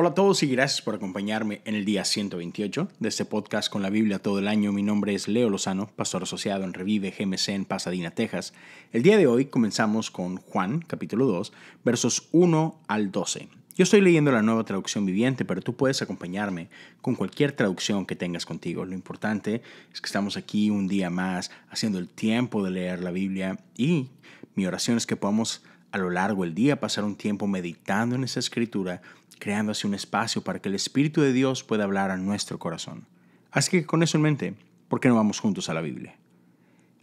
Hola a todos y gracias por acompañarme en el día 128 de este podcast con la Biblia todo el año. Mi nombre es Leo Lozano, pastor asociado en Revive GMC en Pasadena, Texas. El día de hoy comenzamos con Juan, capítulo 2, versos 1 al 12. Yo estoy leyendo la nueva traducción viviente, pero tú puedes acompañarme con cualquier traducción que tengas contigo. Lo importante es que estamos aquí un día más haciendo el tiempo de leer la Biblia y mi oración es que podamos a lo largo del día pasaron tiempo meditando en esa escritura, creando así un espacio para que el Espíritu de Dios pueda hablar a nuestro corazón. Así que con eso en mente, ¿por qué no vamos juntos a la Biblia?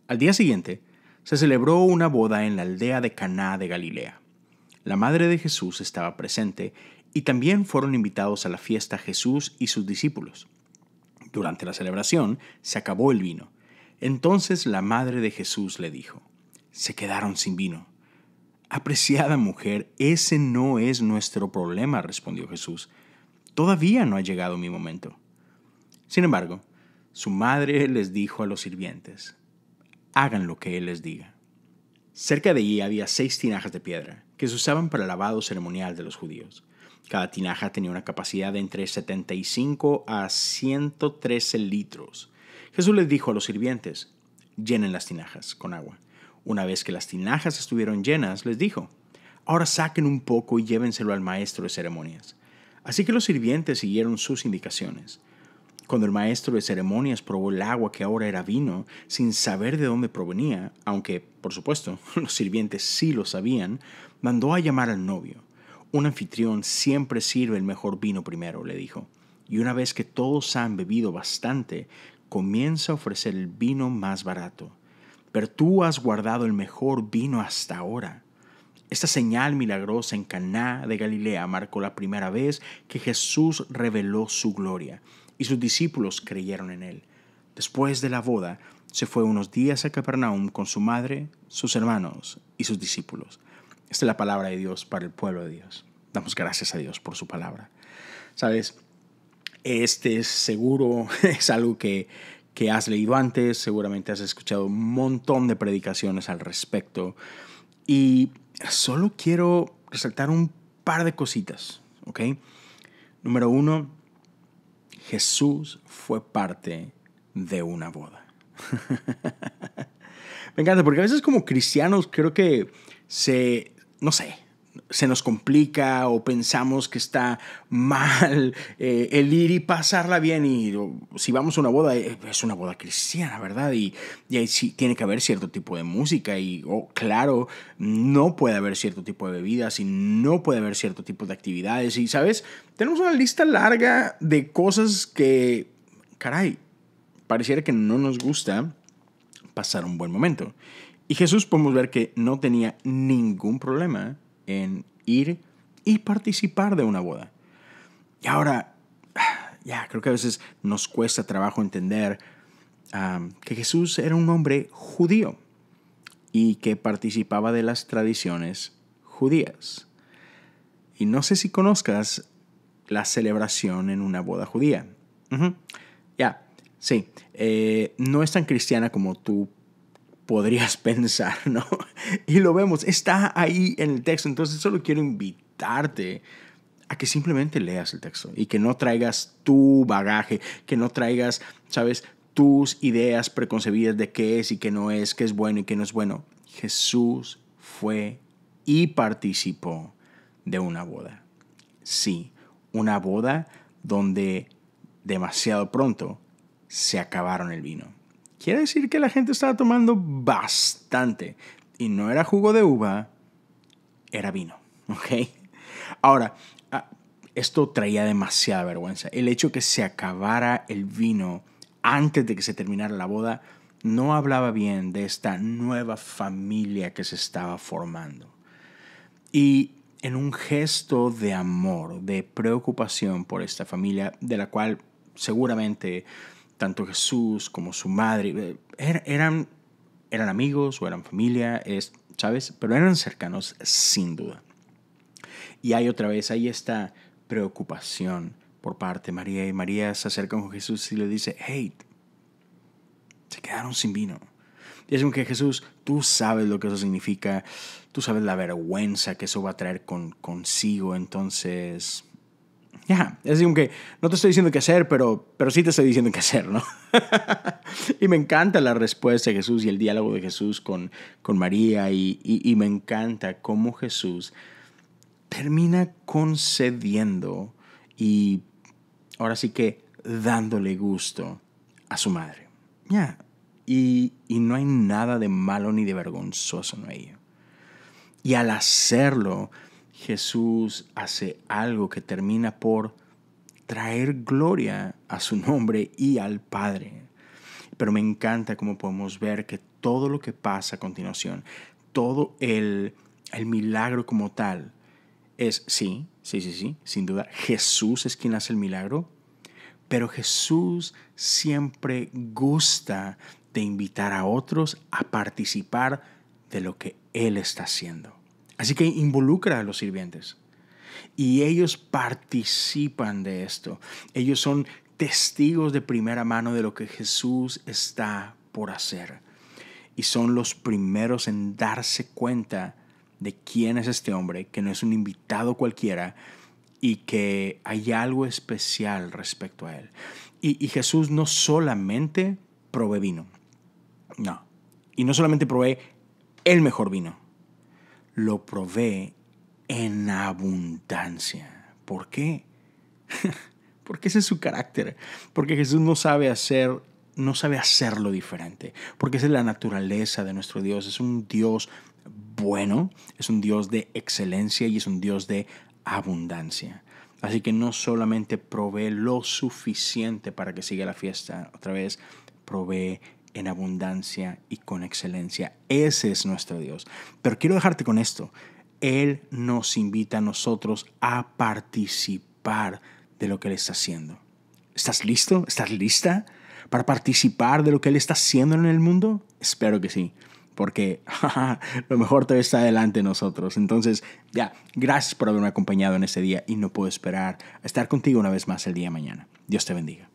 Al día siguiente, se celebró una boda en la aldea de Caná de Galilea. La madre de Jesús estaba presente y también fueron invitados a la fiesta Jesús y sus discípulos. Durante la celebración se acabó el vino. Entonces la madre de Jesús le dijo, se quedaron sin vino. Apreciada mujer, ese no es nuestro problema, respondió Jesús. Todavía no ha llegado mi momento. Sin embargo, su madre les dijo a los sirvientes, hagan lo que él les diga. Cerca de allí había seis tinajas de piedra que se usaban para el lavado ceremonial de los judíos. Cada tinaja tenía una capacidad de entre 75 a 113 litros. Jesús les dijo a los sirvientes, llenen las tinajas con agua. Una vez que las tinajas estuvieron llenas, les dijo, Ahora saquen un poco y llévenselo al maestro de ceremonias. Así que los sirvientes siguieron sus indicaciones. Cuando el maestro de ceremonias probó el agua que ahora era vino, sin saber de dónde provenía, aunque, por supuesto, los sirvientes sí lo sabían, mandó a llamar al novio. Un anfitrión siempre sirve el mejor vino primero, le dijo. Y una vez que todos han bebido bastante, comienza a ofrecer el vino más barato pero tú has guardado el mejor vino hasta ahora. Esta señal milagrosa en Caná de Galilea marcó la primera vez que Jesús reveló su gloria y sus discípulos creyeron en él. Después de la boda, se fue unos días a Capernaum con su madre, sus hermanos y sus discípulos. Esta es la palabra de Dios para el pueblo de Dios. Damos gracias a Dios por su palabra. Sabes, este es seguro, es algo que, que has leído antes, seguramente has escuchado un montón de predicaciones al respecto. Y solo quiero resaltar un par de cositas, ¿ok? Número uno, Jesús fue parte de una boda. Me encanta, porque a veces como cristianos creo que se, no sé, se nos complica o pensamos que está mal eh, el ir y pasarla bien. Y si vamos a una boda, eh, es una boda cristiana, ¿verdad? Y, ahí sí tiene que haber cierto tipo de música. Y oh, claro, no puede haber cierto tipo de bebidas y no puede haber cierto tipo de actividades. Y, ¿sabes? Tenemos una lista larga de cosas que, caray, pareciera que no nos gusta pasar un buen momento. Y Jesús podemos ver que no tenía ningún problema en ir y participar de una boda. Y ahora, ya, creo que a veces nos cuesta trabajo entender que Jesús era un hombre judío y que participaba de las tradiciones judías. Y no sé si conozcas la celebración en una boda judía. Ya, sí, eh, no es tan cristiana como tú podrías pensar, ¿no? Y lo vemos, está ahí en el texto, entonces solo quiero invitarte a que simplemente leas el texto y que no traigas tu bagaje, que no traigas, ¿sabes?, tus ideas preconcebidas de qué es y qué no es, qué es bueno y qué no es bueno. Jesús fue y participó de una boda. Sí, una boda donde demasiado pronto se acabaron el vino. Quiere decir que la gente estaba tomando bastante. Y no era jugo de uva, era vino. ¿Ok? Ahora, ah, esto traía demasiada vergüenza. El hecho que se acabara el vino antes de que se terminara la boda no hablaba bien de esta nueva familia que se estaba formando. Y en un gesto de amor, de preocupación por esta familia, de la cual seguramente tanto Jesús como su madre eh, er-, eran, eran amigos o eran familia, es, ¿sabes? Pero eran cercanos sin duda. Y hay otra vez, hay esta preocupación por parte de María y María se acerca con Jesús y le dice, hey, se quedaron sin vino. Y es como que Jesús, tú sabes lo que eso significa, tú sabes la vergüenza que eso va a traer con, consigo, entonces ya, es como que no te estoy diciendo qué hacer, pero, pero sí te estoy diciendo qué hacer, ¿no? y me encanta la respuesta de Jesús y el diálogo de Jesús con, con María y, y, me encanta cómo Jesús termina concediendo y ahora sí que dándole gusto a su madre. Ya, y, y no hay nada de malo ni de vergonzoso en ello. Y al hacerlo, Jesús hace algo que termina por traer gloria a su nombre y al Padre. Pero me encanta cómo podemos ver que todo lo que pasa a continuación, todo el, el milagro como tal, es sí, sí, sí, sí, sin duda, Jesús es quien hace el milagro, pero Jesús siempre gusta de invitar a otros a participar de lo que Él está haciendo. Así que involucra a los sirvientes. Y ellos participan de esto. Ellos son testigos de primera mano de lo que Jesús está por hacer. Y son los primeros en darse cuenta de quién es este hombre, que no es un invitado cualquiera y que hay algo especial respecto a él. Y, y Jesús no solamente provee vino, no. Y no solamente provee el mejor vino, lo provee en abundancia. ¿Por qué? Porque ese es su carácter. Porque Jesús no sabe hacer no sabe hacerlo diferente, porque esa es la naturaleza de nuestro Dios, es un Dios bueno, es un Dios de excelencia y es un Dios de abundancia. Así que no solamente provee lo suficiente para que siga la fiesta, otra vez, provee en abundancia y con excelencia. Ese es nuestro Dios. Pero quiero dejarte con esto. Él nos invita a nosotros a participar de lo que Él está haciendo. ¿Estás listo? ¿Estás lista para participar de lo que Él está haciendo en el mundo? Espero que sí porque lo mejor todavía está delante de nosotros. Entonces, ya, gracias por haberme acompañado en ese día y no puedo esperar a estar contigo una vez más el día de mañana. Dios te bendiga.